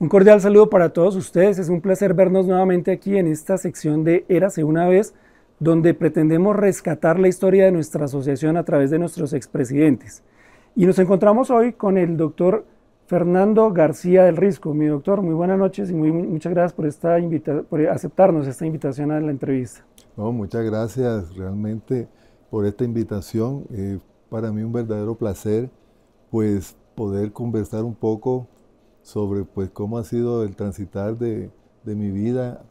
Un cordial saludo para todos ustedes. Es un placer vernos nuevamente aquí en esta sección de Érase una vez, donde pretendemos rescatar la historia de nuestra asociación a través de nuestros expresidentes. Y nos encontramos hoy con el doctor Fernando García del Risco. Mi doctor, muy buenas noches y muchas gracias por, esta por aceptarnos esta invitación a la entrevista. muchas gracias realmente por esta invitación. Eh, para mí un verdadero placer pues poder conversar un poco sobre pues cómo ha sido el transitar de, mi vida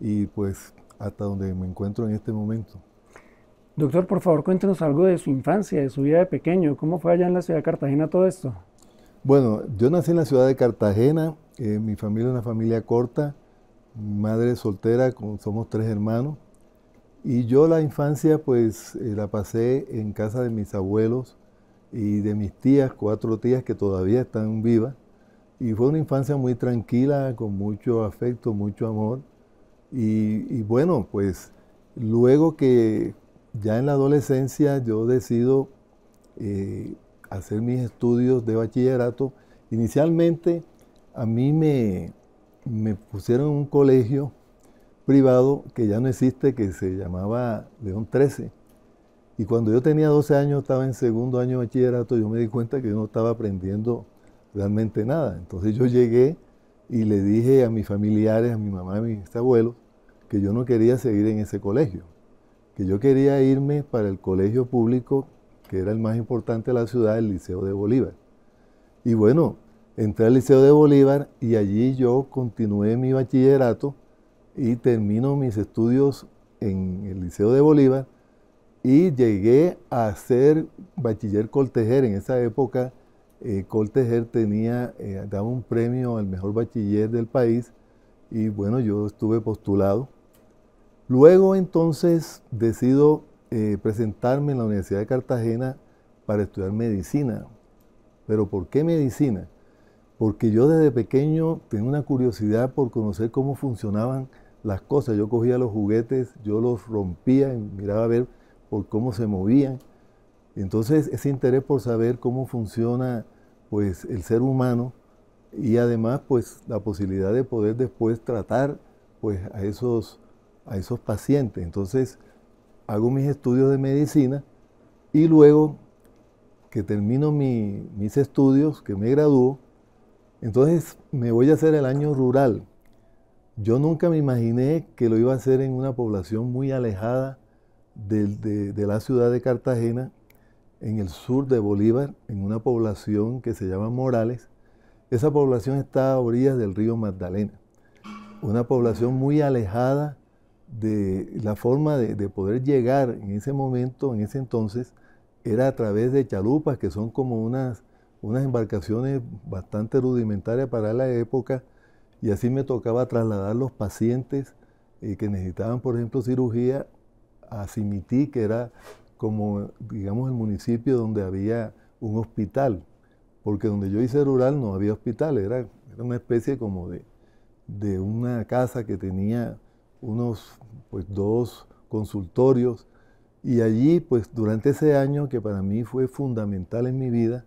y pues hasta donde me encuentro en este momento. Doctor, por favor, cuéntenos algo de su infancia, de su vida de pequeño. ¿Cómo fue allá en la ciudad de Cartagena todo esto? Bueno, yo nací en la ciudad de Cartagena. Eh, mi familia es una familia corta. madre soltera, somos tres hermanos. Y yo la infancia, pues, eh, la pasé en casa de mis abuelos y de mis tías, cuatro tías que todavía están vivas. Y fue una infancia muy tranquila, con mucho afecto, mucho amor. Y, bueno, pues luego que ya en la adolescencia yo decido eh, hacer mis estudios de bachillerato, inicialmente a mí me, me pusieron en un colegio privado que ya no existe, que se llamaba León 13. Y cuando yo tenía 12 años, estaba en segundo año de bachillerato, yo me di cuenta que yo no estaba aprendiendo realmente nada. Entonces yo llegué y le dije a mis familiares, a mi mamá, a mis abuelos, que yo no quería seguir en ese colegio, que yo quería irme para el colegio público, que era el más importante de la ciudad, el Liceo de Bolívar. Y bueno, entré al Liceo de Bolívar y allí yo continué mi bachillerato y termino mis estudios en el Liceo de Bolívar y llegué a ser bachiller coltejer en esa época eh, tenía, eh, daba un premio al mejor bachiller del país y bueno, yo estuve postulado. Luego entonces decido eh, presentarme en la Universidad de Cartagena para estudiar medicina. ¿Pero por qué medicina? Porque yo desde pequeño tenía una curiosidad por conocer cómo funcionaban las cosas. Yo cogía los juguetes, yo los rompía y miraba a ver por cómo se movían. Entonces ese interés por saber cómo funciona pues el ser humano y además pues la posibilidad de poder después tratar pues a esos, a esos pacientes. Entonces hago mis estudios de medicina y luego que termino mis estudios, que me gradúo, entonces me voy a hacer el año rural. Yo nunca me imaginé que lo iba a hacer en una población muy alejada de la ciudad de Cartagena en el sur de Bolívar, en una población que se llama Morales. Esa población está a orillas del río Magdalena, una población muy alejada de la forma de, poder llegar en ese momento, en ese entonces, era a través de chalupas, que son como unas, embarcaciones bastante rudimentarias para la época, y así me tocaba trasladar los pacientes eh, que necesitaban, por ejemplo, cirugía a Cimití, que era como, digamos, el municipio donde había un hospital, porque donde yo hice rural no había hospital, era, era una especie como de, de una casa que tenía unos, pues, dos consultorios, y allí, pues, durante ese año que para mí fue fundamental en mi vida,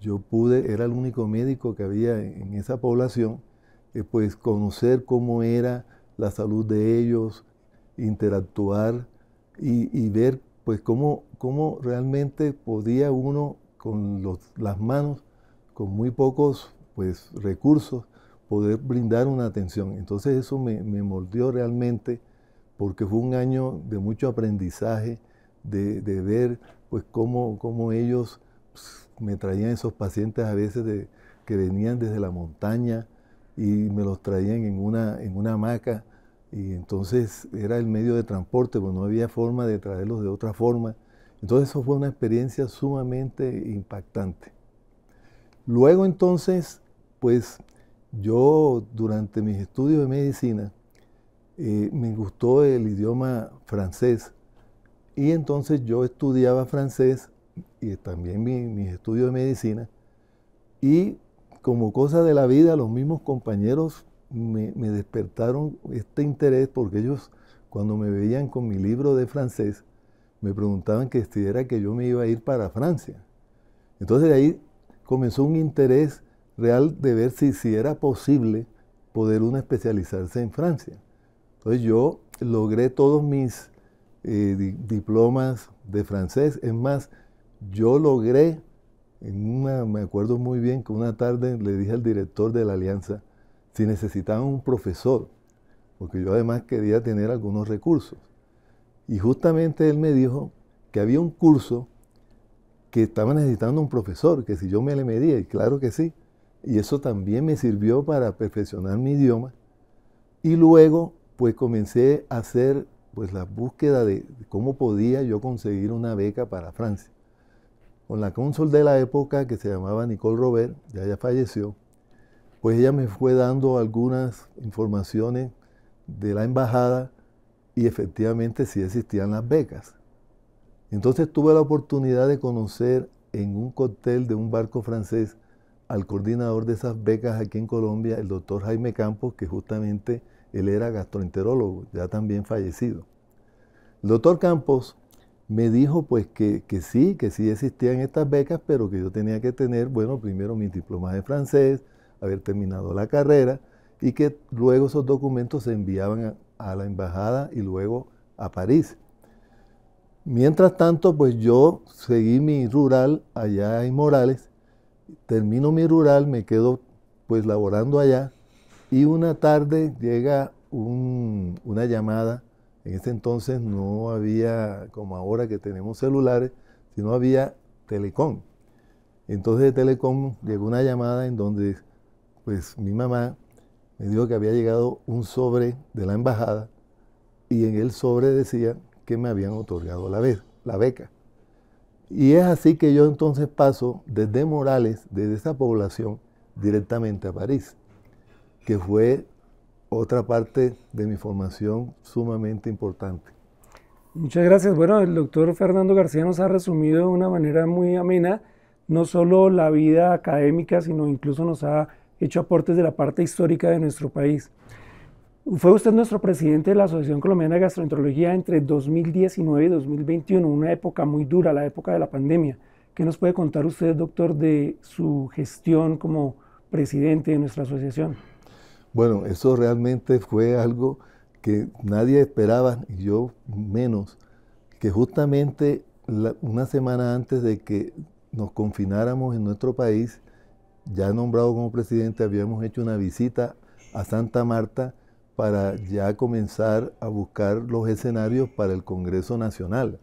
yo pude, era el único médico que había en esa población, eh, pues conocer cómo era la salud de ellos, interactuar y, y ver pues cómo, realmente podía uno con las manos, con muy pocos pues, recursos, poder brindar una atención. Entonces eso me, me mordió realmente porque fue un año de mucho aprendizaje, de, ver pues cómo, ellos pues, me traían esos pacientes a veces que venían desde la montaña y me los traían en una, en una hamaca y entonces era el medio de transporte, pues no había forma de traerlos de otra forma. Entonces eso fue una experiencia sumamente impactante. Luego entonces, pues yo durante mis estudios de medicina eh, me gustó el idioma francés y entonces yo estudiaba francés y también mis estudios de medicina y como cosa de la vida los mismos compañeros me, despertaron este interés porque ellos, cuando me veían con mi libro de francés, me preguntaban que si que yo me iba a ir para Francia. Entonces ahí comenzó un interés real de ver si, si era posible poder uno especializarse en Francia. Entonces yo logré todos mis eh, diplomas de francés. Es más, yo logré, en una, me acuerdo muy bien que una tarde le dije al director de la Alianza, si necesitaban un profesor, porque yo además quería tener algunos recursos. Y justamente él me dijo que había un curso que estaba necesitando un profesor, que si yo me le medía, y claro que sí. Y eso también me sirvió para perfeccionar mi idioma. Y luego, pues comencé a hacer pues la búsqueda de cómo podía yo conseguir una beca para Francia. Con la cónsul de la época, que se llamaba Nicole Robert, ya ya falleció, pues ella me fue dando algunas informaciones de la embajada y efectivamente sí existían las becas. Entonces tuve la oportunidad de conocer en un cóctel de un barco francés al coordinador de esas becas aquí en Colombia, el doctor Jaime Campos, que justamente él era gastroenterólogo, ya también fallecido. El doctor Campos me dijo pues que, sí, que sí existían estas becas, pero que yo tenía que tener, bueno, primero mi diploma de francés, haber terminado la carrera y que luego esos documentos se enviaban a, la embajada y luego a París. Mientras tanto, pues yo seguí mi rural allá en Morales, termino mi rural, me quedo pues laborando allá y una tarde llega una llamada, en ese entonces no había como ahora que tenemos celulares, sino había Telecom. Entonces de Telecom llegó una llamada en donde pues mi mamá me dijo que había llegado un sobre de la embajada y en el sobre decía que me habían otorgado la, la beca. Y es así que yo entonces paso desde Morales, desde esa población, directamente a París, que fue otra parte de mi formación sumamente importante. Muchas gracias. Bueno, el doctor Fernando García nos ha resumido de una manera muy amena no solo la vida académica, sino incluso nos ha hecho aportes de la parte histórica de nuestro país. Fue usted nuestro presidente de la Asociación Colombiana de Gastroenterología entre 2019 y 2021, una época muy dura, la época de la pandemia. ¿Qué nos puede contar usted, doctor, de su gestión como presidente de nuestra asociación? Bueno, eso realmente fue algo que nadie esperaba, y yo menos, que justamente una semana antes de que nos confináramos en nuestro país, ya nombrado como presidente, habíamos hecho una visita a Santa Marta para ya comenzar a buscar los escenarios para el Congreso Nacional.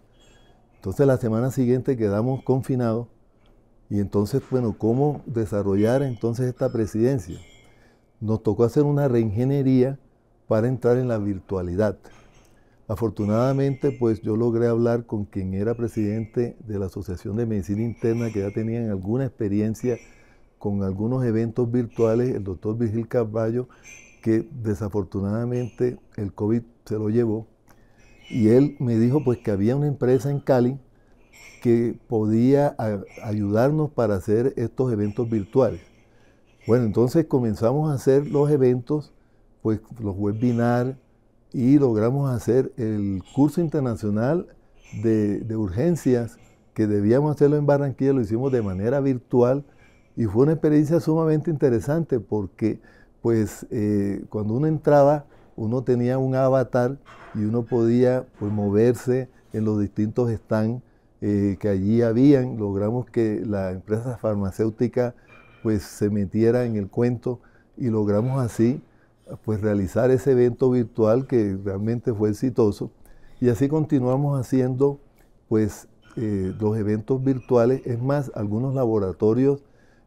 Entonces la semana siguiente quedamos confinados y entonces, bueno, ¿cómo desarrollar entonces esta presidencia? Nos tocó hacer una reingeniería para entrar en la virtualidad. Afortunadamente, pues yo logré hablar con quien era presidente de la Asociación de Medicina Interna, que ya tenían alguna experiencia con algunos eventos virtuales, el doctor Virgil Carballo, que desafortunadamente el COVID se lo llevó, y él me dijo pues que había una empresa en Cali que podía ayudarnos para hacer estos eventos virtuales. Bueno, entonces comenzamos a hacer los eventos, pues los webinar y logramos hacer el curso internacional de, de urgencias que debíamos hacerlo en Barranquilla, lo hicimos de manera virtual y fue una experiencia sumamente interesante porque pues eh, cuando uno entraba, uno tenía un avatar y uno podía pues, moverse en los distintos stands eh, que allí habían. Logramos que la empresa farmacéutica pues se metiera en el cuento y logramos así pues realizar ese evento virtual que realmente fue exitoso. Y así continuamos haciendo pues eh, los eventos virtuales. Es más, algunos laboratorios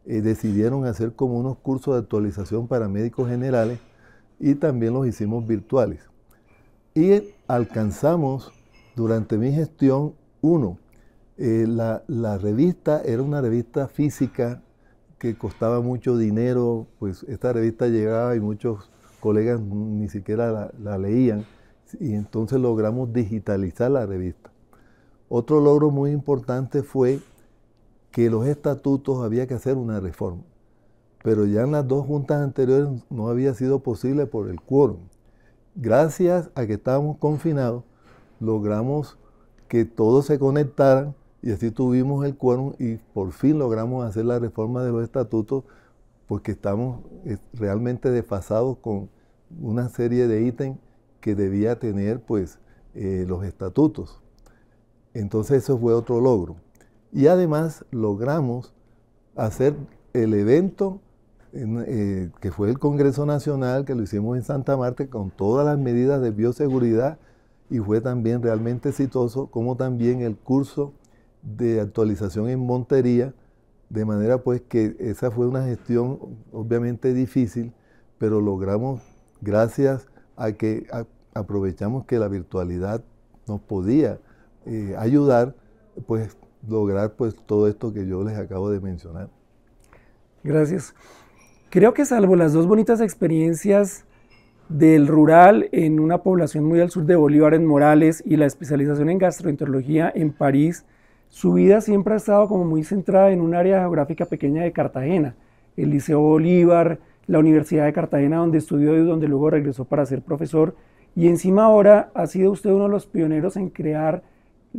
eh, decidieron hacer como unos cursos de actualización para médicos generales y también los hicimos virtuales. Y alcanzamos durante mi gestión, uno, eh, la, revista era una revista física que costaba mucho dinero, pues esta revista llegaba y muchos colegas ni siquiera la, la leían, y entonces logramos digitalizar la revista. Otro logro muy importante fue que los estatutos había que hacer una reforma, pero ya en las dos juntas anteriores no había sido posible por el quórum. Gracias a que estábamos confinados, logramos que todos se conectaran y así tuvimos el quórum y por fin logramos hacer la reforma de los estatutos porque estamos eh, realmente desfasados con una serie de ítems que debía tener pues eh, los estatutos. Entonces eso fue otro logro y además logramos hacer el evento eh, que fue el Congreso Nacional, que lo hicimos en Santa Marta con todas las medidas de bioseguridad y fue también realmente exitoso, como también el curso de actualización en Montería, de manera pues que esa fue una gestión obviamente difícil, pero logramos gracias a que aprovechamos que la virtualidad nos podía eh, ayudar, pues lograr pues todo esto que yo les acabo de mencionar. Gracias. Creo que salvo las dos bonitas experiencias del rural en una población muy al sur de Bolívar, en Morales, y la especialización en gastroenterología en París, su vida siempre ha estado como muy centrada en un área geográfica pequeña de Cartagena, el Liceo Bolívar, la Universidad de Cartagena donde estudió y donde luego regresó para ser profesor, y encima ahora ha sido usted uno de los pioneros en crear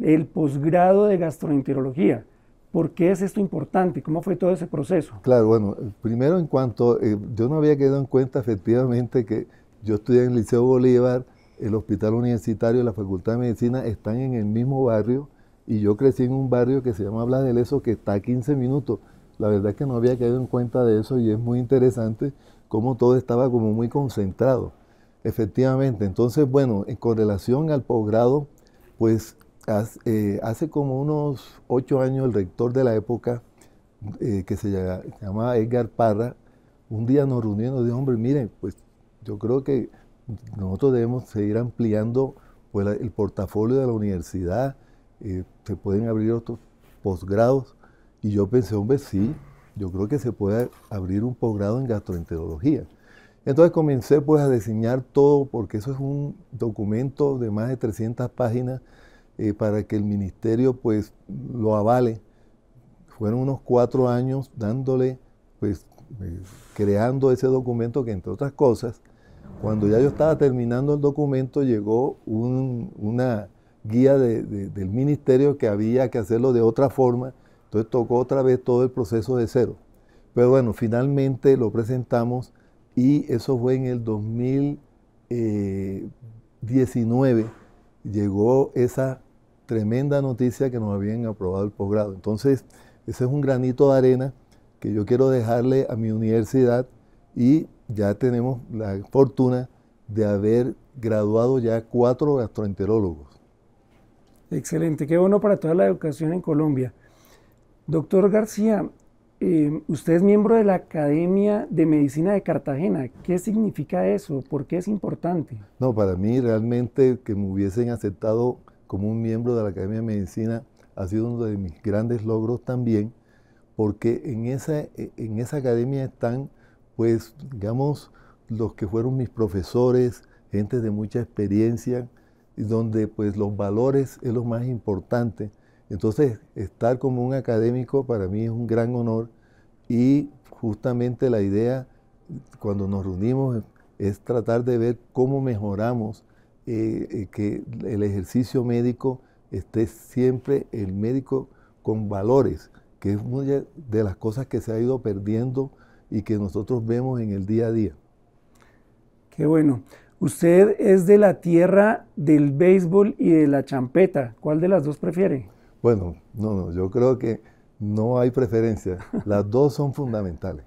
el posgrado de gastroenterología. ¿Por qué es esto importante? ¿Cómo fue todo ese proceso? Claro, bueno, primero en cuanto, eh, yo no había quedado en cuenta efectivamente que yo estudié en el Liceo Bolívar, el Hospital Universitario, la Facultad de Medicina están en el mismo barrio y yo crecí en un barrio que se llama Eso, que está a 15 minutos. La verdad es que no había quedado en cuenta de eso y es muy interesante cómo todo estaba como muy concentrado. Efectivamente, entonces, bueno, con relación al posgrado, pues eh, hace, como unos ocho años el rector de la época, eh, que se llamaba, Edgar Parra, un día nos reunió y dijo, hombre, miren, pues yo creo que nosotros debemos seguir ampliando pues, el portafolio de la universidad, eh, se pueden abrir otros posgrados. Y yo pensé, hombre, sí, yo creo que se puede abrir un posgrado en gastroenterología. Entonces comencé pues a diseñar todo, porque eso es un documento de más de 300 páginas eh, para que el ministerio pues lo avale. Fueron unos cuatro años dándole, pues eh, creando ese documento que entre otras cosas, cuando ya yo estaba terminando el documento llegó una guía del ministerio que había que hacerlo de otra forma, entonces tocó otra vez todo el proceso de cero. Pero bueno, finalmente lo presentamos y eso fue en el 2019. Eh, llegó esa tremenda noticia que nos habían aprobado el posgrado. Entonces, ese es un granito de arena que yo quiero dejarle a mi universidad y ya tenemos la fortuna de haber graduado ya cuatro gastroenterólogos. Excelente, qué bueno para toda la educación en Colombia. Doctor García, eh, usted es miembro de la Academia de Medicina de Cartagena. ¿Qué significa eso? ¿Por qué es importante? No, para mí realmente que me hubiesen aceptado como un miembro de la Academia de Medicina ha sido uno de mis grandes logros también, porque en esa, e, en esa academia están, pues, digamos, los que fueron mis profesores, gente de mucha experiencia, donde pues los valores es lo más importante. Entonces, estar como un académico para mí es un gran honor y justamente la idea cuando nos reunimos es tratar de ver cómo mejoramos eh, eh, que el ejercicio médico esté siempre el médico con valores, que es una de las cosas que se ha ido perdiendo y que nosotros vemos en el día a día. Qué bueno. Usted es de la tierra del béisbol y de la champeta. ¿Cuál de las dos prefiere? Bueno, no, no, yo creo que no hay preferencia. Las dos son fundamentales.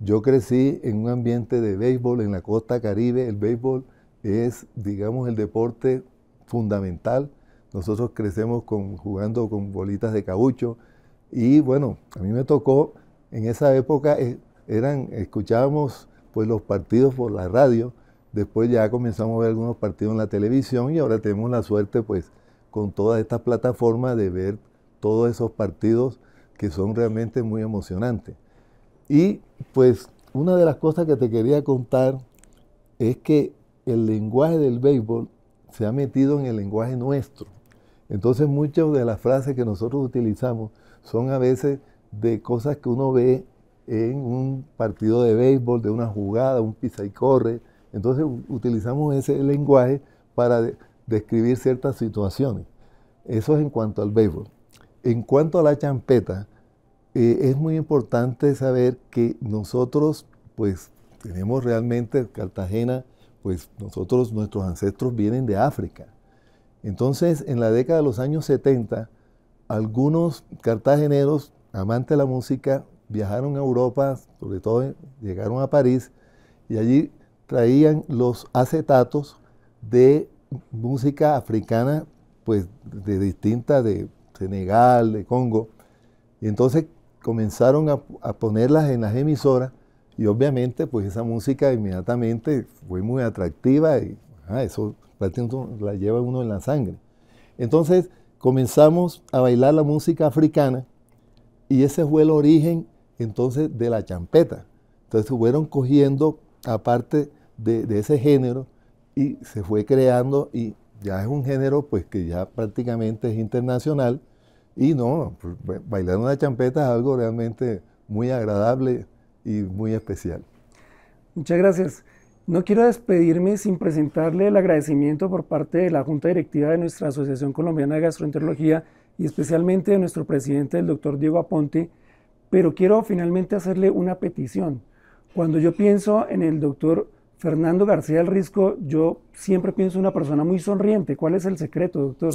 Yo crecí en un ambiente de béisbol en la costa caribe, el béisbol es, digamos, el deporte fundamental. Nosotros crecemos con, jugando con bolitas de caucho y bueno, a mí me tocó, en esa época eh, eran, escuchábamos pues los partidos por la radio, después ya comenzamos a ver algunos partidos en la televisión y ahora tenemos la suerte pues con todas estas plataformas de ver todos esos partidos que son realmente muy emocionantes. Y pues una de las cosas que te quería contar es que el lenguaje del béisbol se ha metido en el lenguaje nuestro. Entonces muchas de las frases que nosotros utilizamos son a veces de cosas que uno ve en un partido de béisbol, de una jugada, un pisa y corre. Entonces utilizamos ese lenguaje para describir ciertas situaciones. Eso es en cuanto al béisbol. En cuanto a la champeta, eh, es muy importante saber que nosotros, pues, tenemos realmente Cartagena pues nosotros, nuestros ancestros vienen de África. Entonces, en la década de los años 70, algunos cartageneros, amantes de la música, viajaron a Europa, sobre todo llegaron a París, y allí traían los acetatos de música africana, pues de distinta, de Senegal, de Congo. Y entonces comenzaron a, a ponerlas en las emisoras y obviamente, pues esa música inmediatamente fue muy atractiva y ah, eso prácticamente la lleva uno en la sangre. Entonces comenzamos a bailar la música africana y ese fue el origen entonces de la champeta. Entonces fueron cogiendo aparte de, de ese género y se fue creando y ya es un género pues que ya prácticamente es internacional y no, pues, bailar una champeta es algo realmente muy agradable y muy especial. Muchas gracias. No quiero despedirme sin presentarle el agradecimiento por parte de la Junta Directiva de nuestra Asociación Colombiana de Gastroenterología y especialmente de nuestro presidente, el doctor Diego Aponte, pero quiero finalmente hacerle una petición. Cuando yo pienso en el doctor Fernando García del Risco, yo siempre pienso en una persona muy sonriente. ¿Cuál es el secreto, doctor?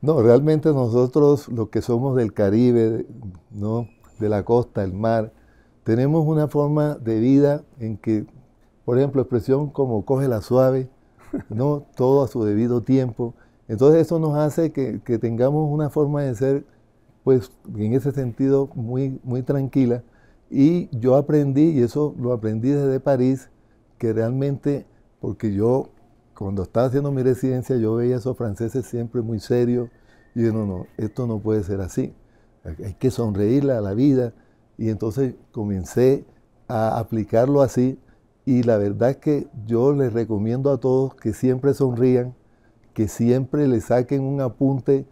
No, realmente nosotros, los que somos del Caribe, ¿no? de la costa, el mar, tenemos una forma de vida en que, por ejemplo, expresión como coge la suave, no todo a su debido tiempo. Entonces eso nos hace que, tengamos una forma de ser, pues en ese sentido, muy, muy tranquila. Y yo aprendí, y eso lo aprendí desde París, que realmente, porque yo cuando estaba haciendo mi residencia, yo veía a esos franceses siempre muy serios. Y yo, no, no, esto no puede ser así. Hay que sonreírle a la vida. Y entonces comencé a aplicarlo así y la verdad es que yo les recomiendo a todos que siempre sonrían, que siempre le saquen un apunte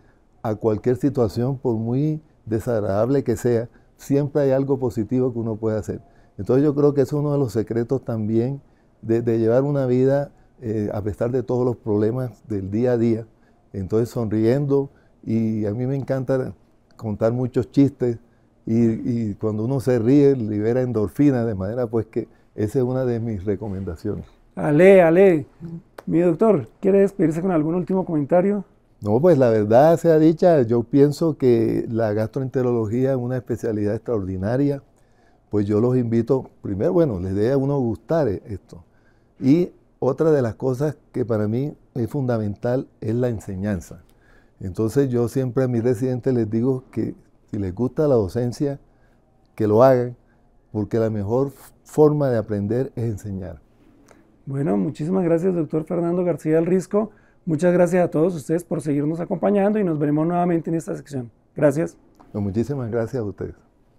a cualquier situación, por muy desagradable que sea, siempre hay algo positivo que uno puede hacer. Entonces yo creo que es uno de los secretos también de, llevar una vida eh, a pesar de todos los problemas del día a día. Entonces sonriendo y a mí me encanta contar muchos chistes y, cuando uno se ríe, libera endorfina, de manera pues que esa es una de mis recomendaciones. Ale, ale. Mi doctor, ¿quiere despedirse con algún último comentario? No, pues la verdad sea dicha, yo pienso que la gastroenterología es una especialidad extraordinaria. Pues yo los invito, primero, bueno, les debe a uno gustar eh, esto. Y otra de las cosas que para mí es fundamental es la enseñanza. Entonces yo siempre a mis residentes les digo que si les gusta la docencia, que lo hagan, porque la mejor forma de aprender es enseñar. Bueno, muchísimas gracias, doctor Fernando García del Risco. Muchas gracias a todos ustedes por seguirnos acompañando y nos veremos nuevamente en esta sección. Gracias. Pues muchísimas gracias a ustedes.